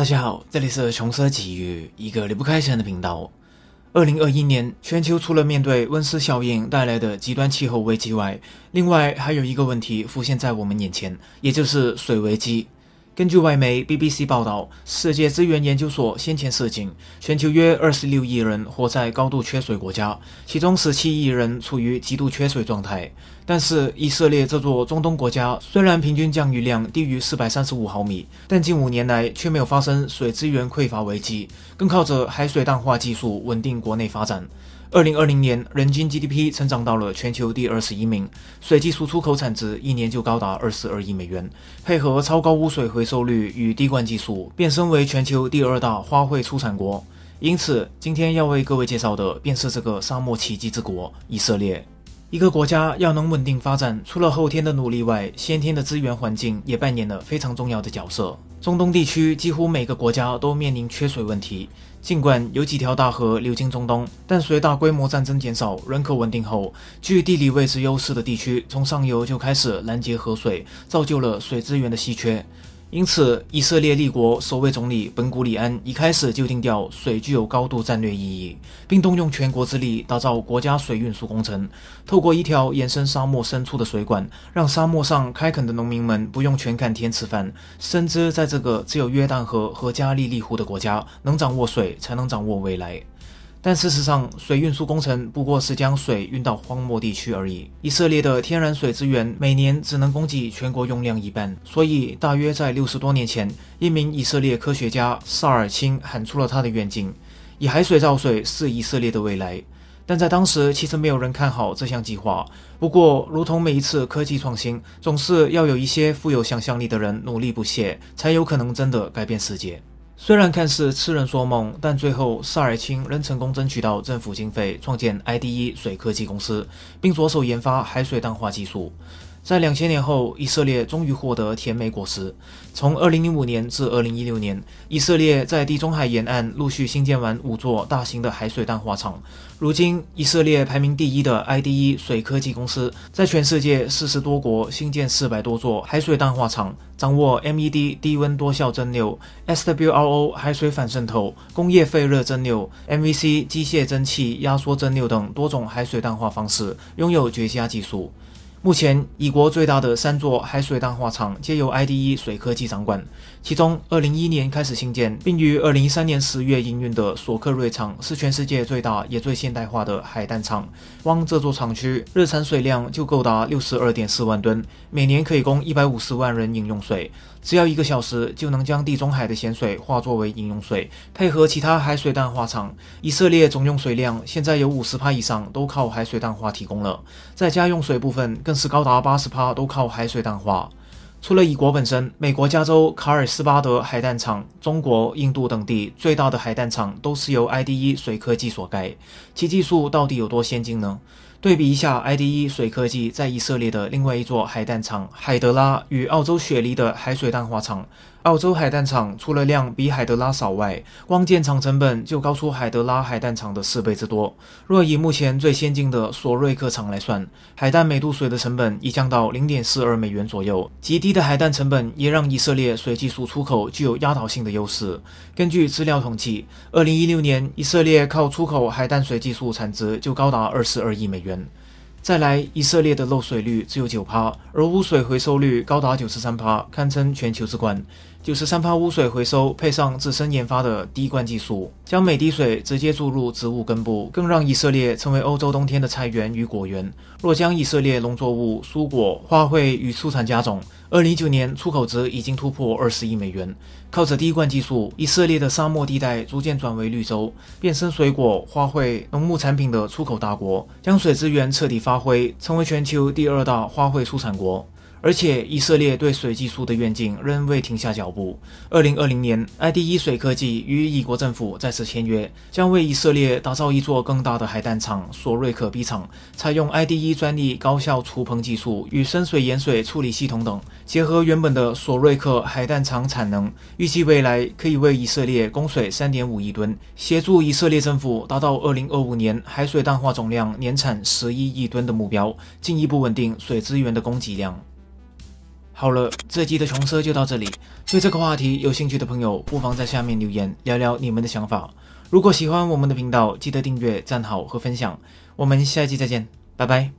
大家好，这里是穷奢极欲，一个离不开钱的频道。二零二一年，全球除了面对温室效应带来的极端气候危机外，另外还有一个问题浮现在我们眼前，也就是水危机。根据外媒 BBC 报道，世界资源研究所先前设警，全球约二十六亿人活在高度缺水国家，其中十七亿人处于极度缺水状态。但是，以色列这座中东国家虽然平均降雨量低于四百三十五毫米，但近五年来却没有发生水资源匮乏危机，更靠着海水淡化技术稳定国内发展。二零二零年人均 GDP 成长到了全球第二十一名，水技术出口产值一年就高达二十二亿美元，配合超高污水回收率与滴灌技术，变身为全球第二大花卉出产国。因此，今天要为各位介绍的便是这个沙漠奇迹之国——以色列。一个国家要能稳定发展，除了后天的努力外，先天的资源环境也扮演了非常重要的角色。中东地区几乎每个国家都面临缺水问题。尽管有几条大河流经中东，但随大规模战争减少、人口稳定后，具地理位置优势的地区从上游就开始拦截河水，造就了水资源的稀缺。因此，以色列立国首位总理本古里安一开始就定调水具有高度战略意义，并动用全国之力打造国家水运输工程。透过一条延伸沙漠深处的水管，让沙漠上开垦的农民们不用全看天吃饭。深知，在这个只有约旦河和加利利湖的国家，能掌握水，才能掌握未来。但事实上，水运输工程不过是将水运到荒漠地区而已。以色列的天然水资源每年只能供给全国用量一半，所以大约在六十多年前，一名以色列科学家萨尔钦喊出了他的愿景：以海水造水是以色列的未来。但在当时，其实没有人看好这项计划。不过，如同每一次科技创新，总是要有一些富有想象力的人努力不懈，才有可能真的改变世界。虽然看似痴人说梦，但最后萨尔青仍成功争取到政府经费，创建 IDE 水科技公司，并着手研发海水淡化技术。在两千年后，以色列终于获得甜美果实。从二零零五年至二零一六年，以色列在地中海沿岸陆续兴建完五座大型的海水淡化厂。如今，以色列排名第一的 IDE 水科技公司在全世界四十多国新建四百多座海水淡化厂，掌握 MED 低温多效蒸馏、SWRO 海水反渗透、工业废热蒸馏、MVC 机械蒸汽压缩蒸馏等多种海水淡化方式，拥有绝佳技术。目前，以国最大的三座海水淡化厂皆由 IDE 水科技掌管。其中，2011年开始兴建，并于2013年十月营运的索克瑞厂，是全世界最大也最现代化的海淡厂。光这座厂区日产水量就够达62.4万吨，每年可以供150万人饮用水。只要一个小时就能将地中海的咸水化作为饮用水。配合其他海水淡化厂，以色列总用水量现在有50%以上都靠海水淡化提供了。在家用水部分，更是高达八十帕，都靠海水淡化。除了乙国本身，美国加州卡尔斯巴德海淡厂、中国、印度等地最大的海淡厂都是由 ID e 水科技所盖。其技术到底有多先进呢？对比一下 ID e 水科技在以色列的另外一座海淡厂海德拉与澳洲雪梨的海水淡化厂。澳洲海胆厂除了量比海德拉少外，光建厂成本就高出海德拉海胆厂的四倍之多。若以目前最先进的索瑞克厂来算，海胆每度水的成本已降到零点四二美元左右，极低的海胆成本也让以色列水技术出口具有压倒性的优势。根据资料统计，二零一六年以色列靠出口海弹水技术产值就高达二十二亿美元。再来，以色列的漏水率只有九帕，而污水回收率高达九十三帕，堪称全球之冠。九十三帕污水回收配上自身研发的滴灌技术，将每滴水直接注入植物根部，更让以色列成为欧洲冬天的菜园与果园。若将以色列农作物、蔬果、花卉与畜产加种。二零一九年，出口值已经突破二十亿美元。靠着滴灌技术，以色列的沙漠地带逐渐转为绿洲，变身水果、花卉、农牧产品的出口大国，将水资源彻底发挥，成为全球第二大花卉出产国。而且，以色列对水技术的愿景仍未停下脚步。二零二零年，IDE 水科技与以国政府再次签约，将为以色列打造一座更大的海胆厂——索瑞克 B 厂，采用 IDE 专利高效除硼技术与深水盐水处理系统等，结合原本的索瑞克海胆厂产能，预计未来可以为以色列供水三点五亿吨，协助以色列政府达到二零二五年海水淡化总量年产十一亿吨的目标，进一步稳定水资源的供给量。好了，这期的重设就到这里。对这个话题有兴趣的朋友，不妨在下面留言聊聊你们的想法。如果喜欢我们的频道，记得订阅、赞好和分享。我们下期再见，拜拜。